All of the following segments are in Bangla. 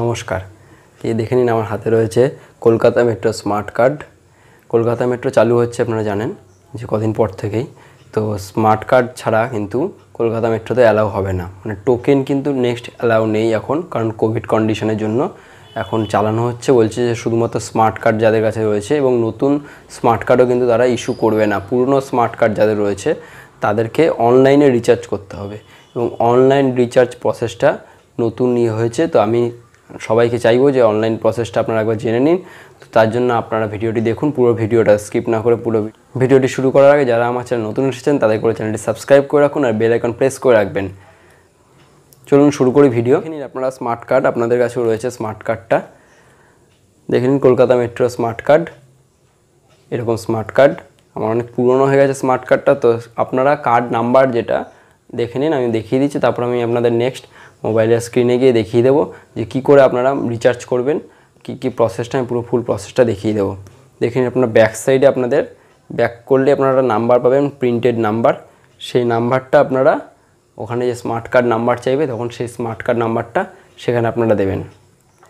নমস্কার এই দেখে নিন আমার হাতে রয়েছে Kolkata metro smart card Kolkata metro চালু হচ্ছে আপনারা জানেন যে কদিন পর থেকেই তো স্মার্ট কার্ড ছাড়া কিন্তু কলকাতা মেট্রোতে অ্যালাউ হবে না মানে টোকেন কিন্তু নেক্সট অ্যালাউ নেই এখন কারণ কোভিড কন্ডিশনের জন্য এখন চালানো হচ্ছে বলছে যে শুধুমাত্র স্মার্ট কার্ড যাদের কাছে রয়েছে এবং নতুন স্মার্ট কার্ডও কিন্তু তারা ইস্যু করবে না পুরনো স্মার্ট কার্ড যাদের রয়েছে তাদেরকে অনলাইনে রিচার্জ করতে হবে এবং অনলাইন রিচার্জ প্রসেসটা নতুন ইয়ে হয়েছে তো আমি সবাইকে চাইবো যে অনলাইন প্রসেসটা আপনারা একবার জেনে নিন তো তার জন্য আপনারা ভিডিওটি দেখুন পুরো ভিডিওটা স্কিপ না করে পুরো ভিডিওটি শুরু করার আগে যারা আমার চ্যানেল নতুন এসেছেন তাদের করে চ্যানেলটি সাবস্ক্রাইব করে রাখুন আর বেল আইকন প্রেস করে রাখবেন চলুন শুরু করি ভিডিও নিন আপনারা স্মার্ট কার্ড আপনাদের কাছেও রয়েছে স্মার্ট কার্ডটা দেখে নিন কলকাতা মেট্রো স্মার্ট কার্ড এরকম স্মার্ট কার্ড আমার অনেক পুরনো হয়ে গেছে স্মার্ট কার্ডটা তো আপনারা কার্ড নাম্বার যেটা দেখে নিন আমি দেখিয়ে দিচ্ছি তারপর আমি আপনাদের নেক্সট মোবাইলের স্ক্রিনে গিয়ে দেখিয়ে দেবো যে কি করে আপনারা রিচার্জ করবেন কি কি প্রসেসটা আমি পুরো ফুল প্রসেসটা দেখিয়ে দেবো দেখে নিন আপনার ব্যাক সাইডে আপনাদের ব্যাক করলে আপনারা নাম্বার পাবেন প্রিন্টেড নাম্বার সেই নাম্বারটা আপনারা ওখানে যে স্মার্ট কার্ড নাম্বার চাইবে তখন সেই স্মার্ট কার্ড নাম্বারটা সেখানে আপনারা দেবেন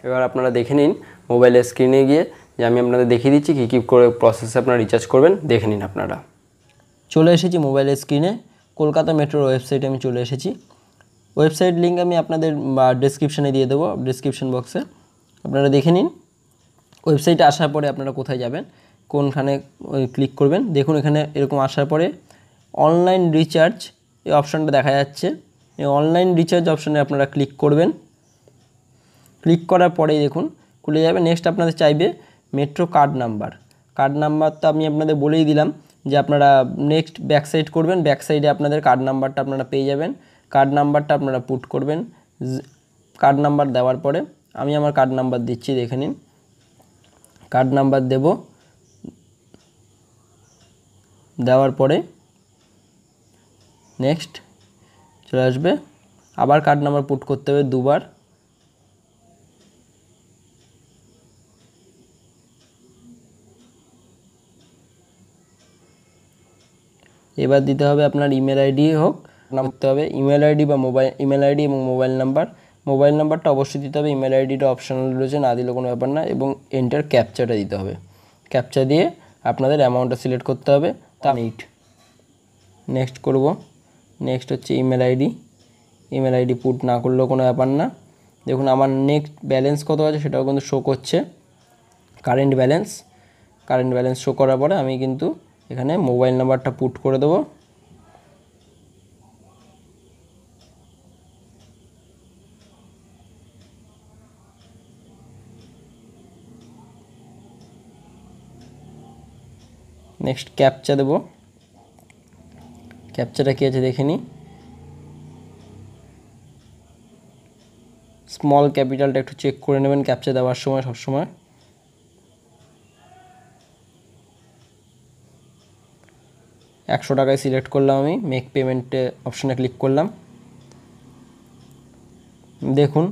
এবার আপনারা দেখে নিন মোবাইলের স্ক্রিনে গিয়ে যে আমি আপনাদের দেখিয়ে দিচ্ছি কী কী করে প্রসেসে আপনারা রিচার্জ করবেন দেখে নিন আপনারা চলে এসেছি মোবাইলের স্ক্রিনে কলকাতা মেট্রোর ওয়েবসাইটে আমি চলে এসেছি ওয়েবসাইট লিঙ্ক আমি আপনাদের ডেসক্রিপশানে দিয়ে দেবো ডেসক্রিপশন বক্সে আপনারা দেখে নিন ওয়েবসাইটে আসার পরে আপনারা কোথায় যাবেন কোনখানে ক্লিক করবেন দেখুন এখানে এরকম আসার পরে অনলাইন রিচার্জ এই অপশানটা দেখা যাচ্ছে এই অনলাইন রিচার্জ অপশানে আপনারা ক্লিক করবেন ক্লিক করার পরেই দেখুন খুলে যাবে নেক্সট আপনাদের চাইবে metro card number card number তো আমি আপনাদের বলেই দিলাম যে আপনারা নেক্সট ব্যাক সাইড করবেন ব্যাক সাইডে আপনাদের কার্ড নাম্বারটা আপনারা পেয়ে যাবেন কার্ড নাম্বারটা আপনারা পুট করবেন কার্ড নাম্বার দেওয়ার পরে আমি আমার কার্ড নাম্বার দিচ্ছি দেখে নিন কার্ড নাম্বার দেব দেওয়ার পরে নেক্সট চলে আসবে আবার কার্ড নাম্বার পুট করতে হবে দুবার এবার দিতে হবে আপনার ইমেল আইডি হোক নামতে হবে ইমেল আইডি বা মোবাইল ইমেল আইডি এবং মোবাইল নাম্বার মোবাইল নাম্বারটা অবশ্যই দিতে হবে ইমেল আইডিটা অপশনাল রয়েছে না দিলে কোনো ব্যাপার না এবং এন্টার ক্যাপচাটা দিতে হবে ক্যাপচা দিয়ে আপনাদের অ্যামাউন্টটা সিলেক্ট করতে হবে তা নিট নেক্সট করব নেক্সট হচ্ছে email ID email ID put না করলেও কোনো ব্যাপার না দেখুন আমার নেক্সট ব্যালেন্স কত আছে সেটাও কিন্তু শো করছে current balance current balance show করার পরে আমি কিন্তু এখানে মোবাইল নাম্বারটা পুট করে দেবো নেক্সট ক্যাপচা দেব ক্যাপচাটা কী আছে দেখে নিই স্মল ক্যাপিটালটা একটু চেক করে নেবেন ক্যাপচা দেওয়ার সময় সবসময় একশো টাকায় সিলেক্ট করলাম আমি মেক পেমেন্টে অপশানে ক্লিক করলাম দেখুন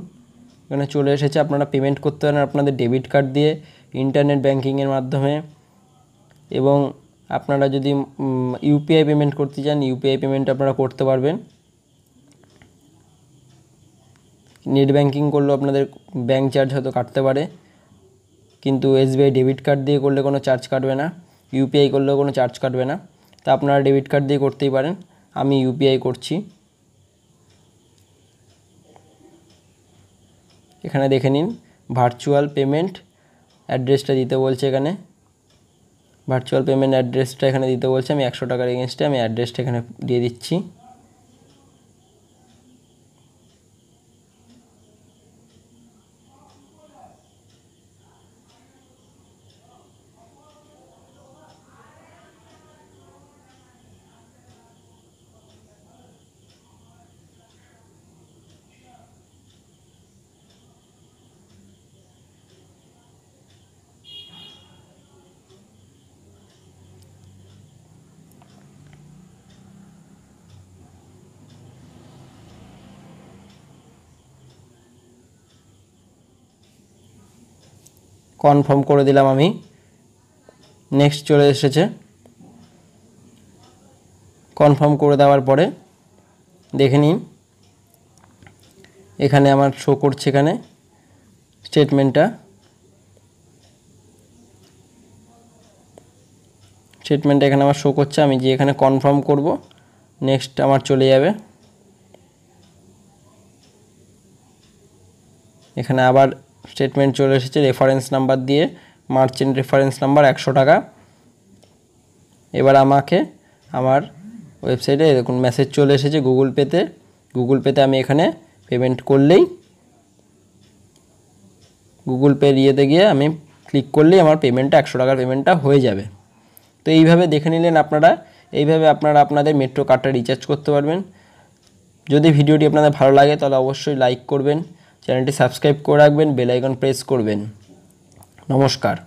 এখানে চলে এসেছে আপনারা পেমেন্ট করতে পারেন আপনাদের ডেবিট কার্ড দিয়ে ইন্টারনেট ব্যাঙ্কিংয়ের মাধ্যমে এবং আপনারা যদি ইউপিআই পেমেন্ট করতে চান ইউপিআই পেমেন্ট আপনারা করতে পারবেন নেট ব্যাঙ্কিং করলেও আপনাদের ব্যাঙ্ক চার্জ হয়তো কাটতে পারে কিন্তু এসবিআই ডেবিট কার্ড দিয়ে করলে কোনো চার্জ কাটবে না ইউপিআই করলেও কোনো চার্জ কাটবে না তা আপনারা ডেবিট কার্ড দিয়ে করতেই পারেন আমি ইউপিআই করছি এখানে দেখে নিন ভার্চুয়াল পেমেন্ট অ্যাড্রেসটা দিতে বলছে এখানে ভার্চুয়াল পেমেন্ট অ্যাড্রেসটা এখানে দিতে বলছে আমি একশো টাকার এগেনস্টে আমি অ্যাড্রেসটা এখানে দিয়ে দিচ্ছি কনফার্ম করে দিলাম আমি নেক্সট চলে এসেছে কনফার্ম করে দেওয়ার পরে দেখে নিন এখানে আমার শো করছে এখানে স্টেটমেন্টটা স্টেটমেন্টটা এখানে আমার শো করছে আমি যে এখানে কনফার্ম করব নেক্সট আমার চলে যাবে এখানে আবার স্টেটমেন্ট চলে এসেছে রেফারেন্স নাম্বার দিয়ে মার্চেন্ট রেফারেন্স নাম্বার একশো টাকা এবার আমাকে আমার ওয়েবসাইটে এরকম মেসেজ চলে এসেছে গুগল পেতে গুগল পেতে আমি এখানে পেমেন্ট করলেই গুগল পে ইয়েতে গিয়ে আমি ক্লিক করলেই আমার পেমেন্টটা একশো টাকার পেমেন্টটা হয়ে যাবে তো এইভাবে দেখে নিলেন আপনারা এইভাবে আপনারা আপনাদের মেট্রো কার্ডটা রিচার্জ করতে পারবেন যদি ভিডিওটি আপনাদের ভালো লাগে তাহলে অবশ্যই লাইক করবেন চ্যানেলটি সাবস্ক্রাইব করে রাখবেন বেলাইকন প্রেস করবেন নমস্কার